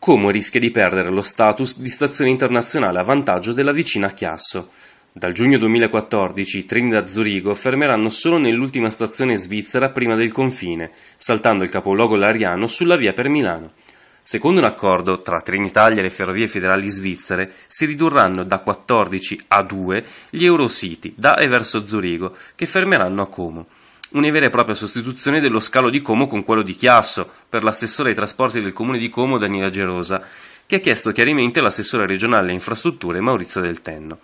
Como rischia di perdere lo status di stazione internazionale a vantaggio della vicina Chiasso. Dal giugno 2014 i treni da Zurigo fermeranno solo nell'ultima stazione svizzera prima del confine, saltando il capoluogo lariano sulla via per Milano. Secondo un accordo tra Trenitalia e le ferrovie federali svizzere, si ridurranno da 14 a 2 gli Eurocity da e verso Zurigo, che fermeranno a Como una vera e propria sostituzione dello scalo di Como con quello di Chiasso per l'assessore ai trasporti del comune di Como Daniela Gerosa, che ha chiesto chiaramente l'assessore regionale alle infrastrutture Maurizio Del Tenno.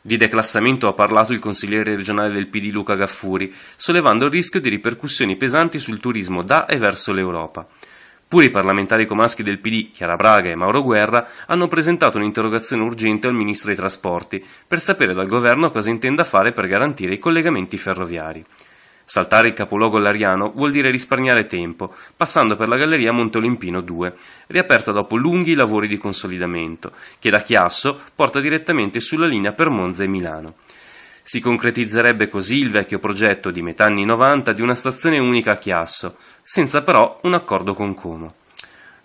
Di declassamento ha parlato il consigliere regionale del PD Luca Gaffuri, sollevando il rischio di ripercussioni pesanti sul turismo da e verso l'Europa. Pure i parlamentari comaschi del PD, Chiara Braga e Mauro Guerra, hanno presentato un'interrogazione urgente al ministro dei trasporti per sapere dal governo cosa intenda fare per garantire i collegamenti ferroviari. Saltare il capoluogo lariano vuol dire risparmiare tempo, passando per la galleria Montolimpino 2, riaperta dopo lunghi lavori di consolidamento, che da Chiasso porta direttamente sulla linea per Monza e Milano. Si concretizzerebbe così il vecchio progetto di metà anni 90 di una stazione unica a Chiasso, senza però un accordo con Como.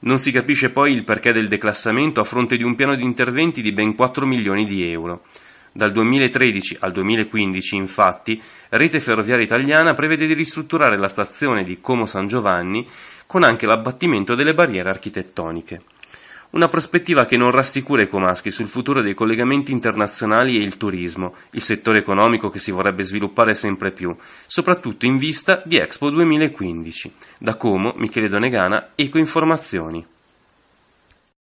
Non si capisce poi il perché del declassamento a fronte di un piano di interventi di ben 4 milioni di euro. Dal 2013 al 2015, infatti, Rete Ferroviaria Italiana prevede di ristrutturare la stazione di Como San Giovanni con anche l'abbattimento delle barriere architettoniche. Una prospettiva che non rassicura i comaschi sul futuro dei collegamenti internazionali e il turismo, il settore economico che si vorrebbe sviluppare sempre più, soprattutto in vista di Expo 2015. Da Como, Michele Donegana, Ecoinformazioni.